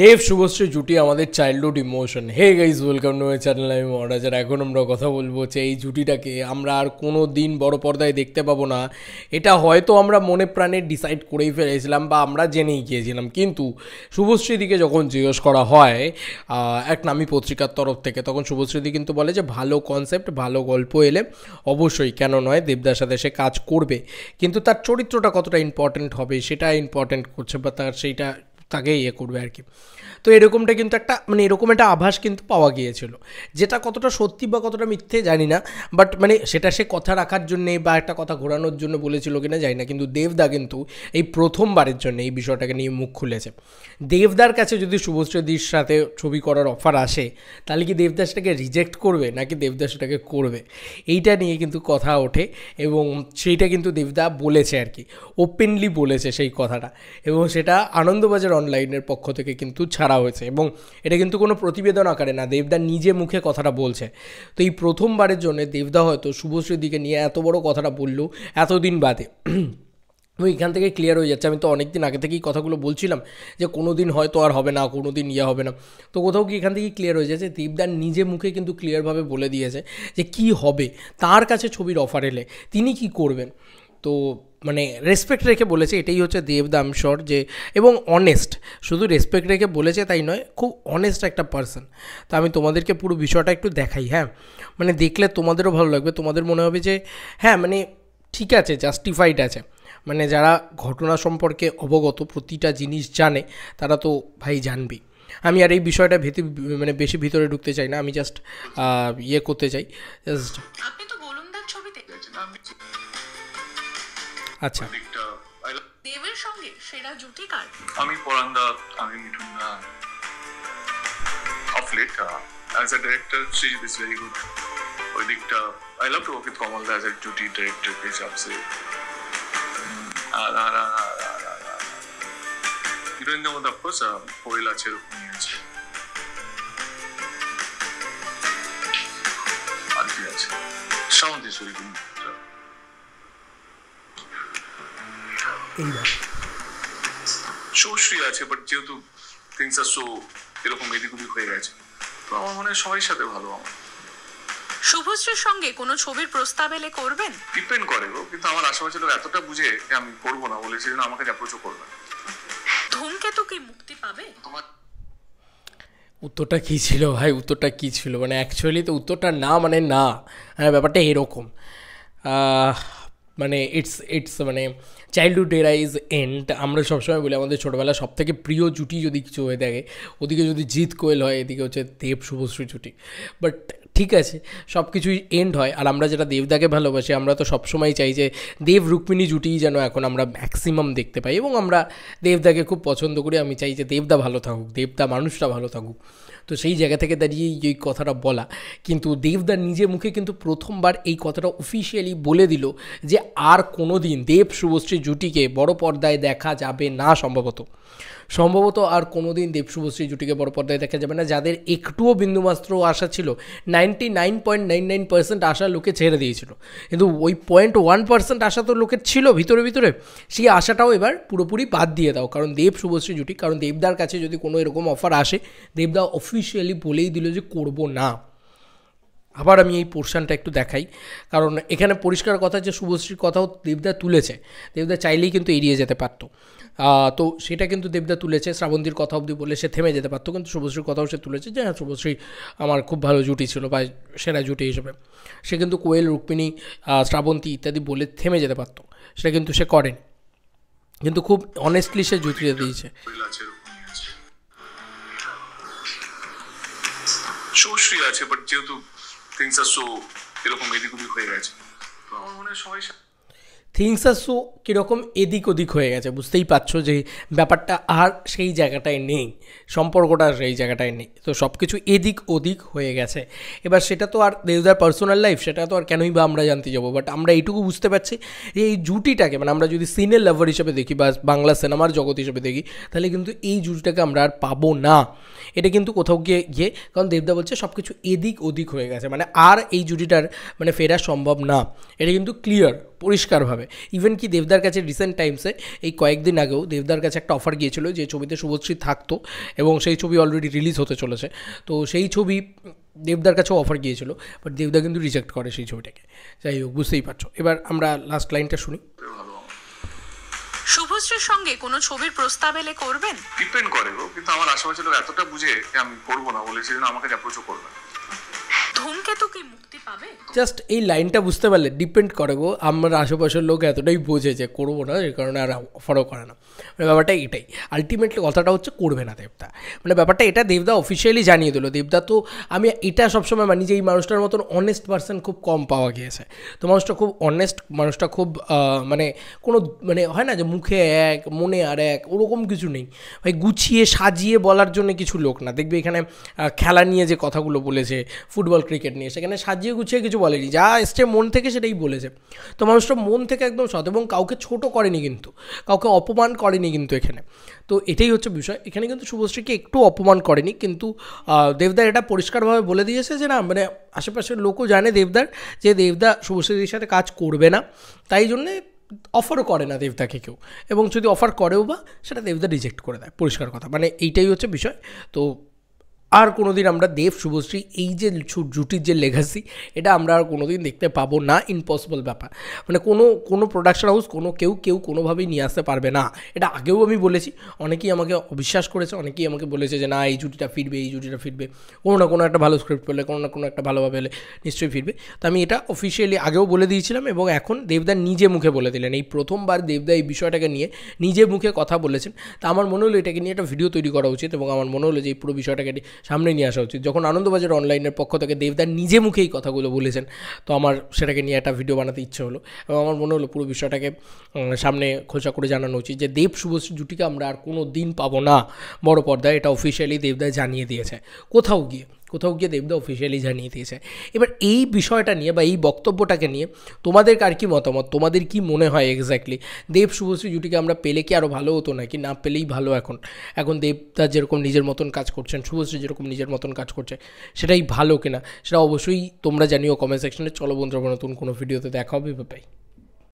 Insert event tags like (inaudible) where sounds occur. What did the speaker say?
দেব শুভশ্রী জুটি আমাদের childhood emotion hey guys welcome to my channel আমি মহারাজার এখন আমরা কথা বলবো যে এই জুটিটাকে আমরা আর কোনো দিন বড় পর্দায় দেখতে পাবো না এটা হয়তো আমরা মনে প্রাণে ডিসাইড করেই ফেলেছিলাম বা আমরা জেনেই গিয়েছিলাম কিন্তু শুভশ্রীদিকে যখন জিজ্ঞেস করা হয় এক নামী পত্রিকার তরফ থেকে তখন শুভশ্রীদি কিন্তু বলে যে ভালো কনসেপ্ট ভালো গল্প এলে অবশ্যই কেন নয় দেবদার সাথে সে কাজ করবে কিন্তু তার চরিত্রটা কতটা ইম্পর্টেন্ট হবে সেটা ইম্পর্টেন্ট করছে বা তার সেইটা তাকে ইয়ে করবে আর কি তো এরকমটা কিন্তু একটা মানে এরকম একটা আভাস কিন্তু পাওয়া গিয়েছিল যেটা কতটা সত্যি বা কতটা মিথ্যে জানি না বাট মানে সেটা সে কথা রাখার জন্যে বা একটা কথা ঘোরানোর জন্য বলেছিল কিনা জানি না কিন্তু দেবদা কিন্তু এই প্রথমবারের জন্য এই বিষয়টাকে নিয়ে মুখ খুলেছে দেবদার কাছে যদি শুভশ্রীদির সাথে ছবি করার অফার আসে তাহলে কি দেবদাস সেটাকে রিজেক্ট করবে নাকি দেবদাস সেটাকে করবে এইটা নিয়ে কিন্তু কথা ওঠে এবং সেইটা কিন্তু দেবদা বলেছে আর কি ওপেনলি বলেছে সেই কথাটা এবং সেটা আনন্দবাজার অনলাইনের পক্ষ থেকে কিন্তু ছাড়া হয়েছে এবং এটা কিন্তু কোনো প্রতিবেদন আকারে না দেবদা নিজে মুখে কথাটা বলছে তো এই প্রথমবারের জন্য দেবদা হয়তো শুভশ্রীর দিকে নিয়ে এত বড় কথাটা বলল এতদিন বাদে এবং (clears throat) এখান থেকে ক্লিয়ার হয়ে যাচ্ছে আমি তো অনেক দিন আগে থেকেই কথাগুলো বলছিলাম যে কোনো দিন হয়তো আর হবে না কোনো দিন ইয়ে হবে না তো কোথাও কি এখান থেকেই ক্লিয়ার হয়ে যাচ্ছে দেবদার নিজে মুখে কিন্তু ক্লিয়ারভাবে বলে দিয়েছে যে কি হবে তার কাছে ছবির অফার এলে তিনি কি করবেন তো মানে রেসপেক্ট রেখে বলেছে এটাই হচ্ছে দেবদা যে এবং অনেস্ট শুধু রেসপেক্ট রেখে বলেছে তাই নয় খুব অনেস্ট একটা পার্সন তো আমি তোমাদেরকে পুরো বিষয়টা একটু দেখাই হ্যাঁ মানে দেখলে তোমাদেরও ভালো লাগবে তোমাদের মনে হবে যে হ্যাঁ মানে ঠিক আছে জাস্টিফাইড আছে মানে যারা ঘটনা সম্পর্কে অবগত প্রতিটা জিনিস জানে তারা তো ভাই জানবেই আমি আর এই বিষয়টা ভেতে মানে বেশি ভিতরে ঢুকতে চাই না আমি জাস্ট ইয়ে করতে চাই জাস্ট আচ্ছা দেবের সঙ্গে সেরা জুটি কার আমি পরান্দা আমি Mithun da of late as a director she is very good ওই দিকটা I love to work with Kamal da as a জুটি ডিরেক্টর কে হিসাব সে আর আর হিরোইনদের মধ্যে অফকোর্স কোয়েল আছে এরকম আছে আর কি আছে শ্রাবন্তী সৈকুণ্ড এইভাবে সুশ্রী আছে বাট যেহেতু থিংস আর সো এরকম এদিক ওদিক হয়ে গেছে তো আমার মনে হয় সবাই সাথে ভালো আমার শুভশ্রীর সঙ্গে কোনো ছবির প্রস্তাব এলে করবেন ডিপেন্ড করে গো কিন্তু আমার আশেপাশে লোক এতটা বুঝে যে আমি করবো না বলে সেজন্য আমাকে অ্যাপ্রোচও করবে ধূমকেতু কি মুক্তি পাবে তোমার উত্তরটা কী ছিল ভাই উত্তরটা কী ছিল মানে অ্যাকচুয়ালি তো উত্তরটা না মানে না হ্যাঁ ব্যাপারটা এরকম মানে ইটস ইটস মানে চাইল্ডহুড এরা ইজ এন্ড আমরা সবসময় বলি আমাদের ছোটোবেলা সব থেকে প্রিয় জুটি যদি কিছু হয়ে থাকে ওদিকে যদি জিৎ কোয়েল হয় এদিকে হচ্ছে দেব শুভশ্রী জুটি বাট ঠিক আছে সব কিছুই এন্ড হয় আর আমরা যেটা দেবদাকে ভালোবাসি আমরা তো সবসময় চাই যে দেব রুক্মিণী জুটিই যেন এখন আমরা ম্যাক্সিমাম দেখতে পাই এবং আমরা দেবদাকে খুব পছন্দ করি আমি চাই যে দেবদা ভালো থাকুক দেবদা মানুষটা ভালো থাকুক তো সেই জায়গা থেকে দাঁড়িয়ে এই কথাটা বলা কিন্তু দেবদার নিজের মুখে কিন্তু প্রথমবার এই কথাটা অফিসিয়ালি বলে দিল যে আর কোনো দিন দেব শুভশ্রী জুটিকে বড় পর্দায় দেখা যাবে না সম্ভবত সম্ভবত আর কোনো দিন দেব শুভশ্রী জুটিকে বড় পর্দায় দেখা যাবে না যাদের একটুও বিন্দুমাত্র আশা ছিল না ninety nine point nine nine percent আশা লোকে ছেড়ে দিয়েছিল কিন্তু ওই পয়েন্ট ওয়ান পার্সেন্ট আশা তো লোকের ছিল ভিতরে ভিতরে সেই আশাটাও এবার পুরোপুরি বাদ দিয়ে দাও কারণ দেব শুভশ্রী জুটি কারণ দেবদার কাছে যদি কোনো এরকম অফার আসে দেবদা অফিসিয়ালি বলেই দিল যে করবো না আবার আমি এই পোর্শনটা একটু দেখাই কারণ এখানে পরিষ্কার কথা যে শুভশ্রীর কথাও দেবদা তুলেছে দেবদা চাইলেই কিন্তু এড়িয়ে যেতে পারতো তো সেটা কিন্তু দেবদা তুলেছে শ্রাবন্তীর কথা অবধি বলে সে থেমে যেতে পারতো কিন্তু শুভশ্রীর কথাও সে তুলেছে যে হ্যাঁ শুভশ্রী আমার খুব ভালো জুটি ছিল বা সেরা জুটি হিসেবে সে কিন্তু কোয়েল রুক্মিণী শ্রাবন্তী ইত্যাদি বলে থেমে যেতে পারতো সেটা কিন্তু সে করেন কিন্তু খুব অনেস্টলি সে জুটি দিয়েছে শুভশ্রী আছে বাট যেহেতু তিন শো এরকম এদিক ওদিক হয়ে গেছে তো আমার মনে হয় সবাই থিংস আর সো কীরকম এদিক ওদিক হয়ে গেছে বুঝতেই পারছো যে ব্যাপারটা আর সেই জায়গাটায় নেই সম্পর্কটা সেই জায়গাটায় নেই তো সব কিছু এদিক ওদিক হয়ে গেছে এবার সেটা তো আর দার পার্সোনাল লাইফ সেটা তো আর কেনই বা আমরা জানতে যাবো বাট আমরা এইটুকু বুঝতে পারছি যে এই জুটিটাকে মানে আমরা যদি সিনে লাভার হিসেবে দেখি বা বাংলা সিনেমার জগৎ হিসেবে দেখি তাহলে কিন্তু এই জুটিটাকে আমরা আর পাবো না এটা কিন্তু কোথাও গিয়ে গিয়ে কারণ দেবদা বলছে সব কিছু এদিক ওদিক হয়ে গেছে মানে আর এই জুটিটার মানে ফেরা সম্ভব না এটা কিন্তু ক্লিয়ার পরিষ্কারভাবে ইভেন কি দেবদার কাছে রিসেন্ট টাইমসে এই কয়েকদিন আগেও দেবদার কাছে একটা অফার গিয়েছিল যে ছবিতে শুভশ্রী থাকতো এবং সেই ছবি অলরেডি রিলিজ হতে চলেছে তো সেই ছবি দেবদার কাছেও অফার গিয়েছিল বাট দেবদা কিন্তু রিজেক্ট করে সেই ছবিটাকে যাই হোক বুঝতেই পারছো এবার আমরা লাস্ট লাইনটা শুনি শুভশ্রীর সঙ্গে কোনো ছবির প্রস্তাব এলে করবেন ডিপেন্ড করে গো কিন্তু আমার আশেপাশে লোক এতটা বুঝে যে আমি করবো না বলে আমাকে অ্যাপ্রোচও করবেন কেতু কি মুক্তি পাবে জাস্ট এই লাইনটা বুঝতে পারলে ডিপেন্ড করে গো আমার আশেপাশের লোক এতটাই বোঝে যে করবো না এই কারণে আর অফারও করে না মানে ব্যাপারটা এটাই আলটিমেটলি কথাটা হচ্ছে করবে না দেবদা মানে ব্যাপারটা এটা দেবদা অফিসিয়ালি জানিয়ে দিল দেবদা তো আমি এটা সবসময় মানি যে এই মানুষটার মতন অনেস্ট পার্সন খুব কম পাওয়া গিয়েছে তো মানুষটা খুব অনেস্ট মানুষটা খুব মানে কোনো মানে হয় না যে মুখে এক মনে আর এক ওরকম কিছু নেই ভাই গুছিয়ে সাজিয়ে বলার জন্য কিছু লোক না দেখবে এখানে খেলা নিয়ে যে কথাগুলো বলেছে ফুটবল ক্রিকেট নিয়ে নিয়ে সেখানে সাজিয়ে গুছিয়ে কিছু বলেনি যা এসছে মন থেকে সেটাই বলেছে তো মানুষটা মন থেকে একদম সৎ এবং কাউকে ছোট করেনি কিন্তু কাউকে অপমান করেনি কিন্তু এখানে তো এটাই হচ্ছে বিষয় এখানে কিন্তু শুভশ্রীকে একটু অপমান করেনি কিন্তু দেবদার এটা পরিষ্কারভাবে বলে দিয়েছে যে না মানে আশেপাশের লোকও জানে দেবদার যে দেবদা শুভশ্রীর সাথে কাজ করবে না তাই জন্যে অফারও করে না দেবদাকে কেউ এবং যদি অফার করেও বা সেটা দেবদা রিজেক্ট করে দেয় পরিষ্কার কথা মানে এইটাই হচ্ছে বিষয় তো আর কোনো দিন আমরা দেব শুভশ্রী এই যে জুটির যে লেগাসি এটা আমরা আর কোনো দিন দেখতে পাবো না ইম্পসিবল ব্যাপার মানে কোনো কোনো প্রোডাকশন হাউস কোনো কেউ কেউ কোনোভাবেই নিয়ে আসতে পারবে না এটা আগেও আমি বলেছি অনেকেই আমাকে অবিশ্বাস করেছে অনেকেই আমাকে বলেছে যে না এই জুটিটা ফিরবে এই জুটিটা ফিরবে কোনো না কোনো একটা ভালো স্ক্রিপ্ট পেলে কোনো না কোনো একটা ভালোভাবে এলে নিশ্চয়ই ফিরবে তো আমি এটা অফিসিয়ালি আগেও বলে দিয়েছিলাম এবং এখন দেবদা নিজে মুখে বলে দিলেন এই প্রথমবার দেবদা এই বিষয়টাকে নিয়ে নিজে মুখে কথা বলেছেন তা আমার মনে হলো এটাকে নিয়ে একটা ভিডিও তৈরি করা উচিত এবং আমার মনে হলো যে এই পুরো বিষয়টাকে সামনে নিয়ে আসা উচিত যখন আনন্দবাজার অনলাইনের পক্ষ থেকে দেবদার নিজে মুখে এই কথাগুলো বলেছেন তো আমার সেটাকে নিয়ে একটা ভিডিও বানাতে ইচ্ছে হলো এবং আমার মনে হলো পুরো বিষয়টাকে সামনে খোঁচা করে জানানো উচিত যে দেব শুভশ্রী জুটিকে আমরা আর কোনো দিন পাবো না বড় পর্দায় এটা অফিসিয়ালি দেবদায় জানিয়ে দিয়েছে কোথাও গিয়ে কোথাও গিয়ে দেবদা অফিসিয়ালি জানিয়ে দিয়েছে এবার এই বিষয়টা নিয়ে বা এই বক্তব্যটাকে নিয়ে তোমাদের কার কী মতামত তোমাদের কি মনে হয় এক্স্যাক্টলি দেব শুভশ্রী জুটিকে আমরা পেলে কি আরও ভালো হতো নাকি না পেলেই ভালো এখন এখন দেবদা যেরকম নিজের মতন কাজ করছেন শুভশ্রী যেরকম নিজের মতন কাজ করছে সেটাই ভালো কিনা সেটা অবশ্যই তোমরা জানিও কমেন্ট সেকশনে চলো বন্ধুরা নতুন কোনো ভিডিওতে দেখা হবে পাই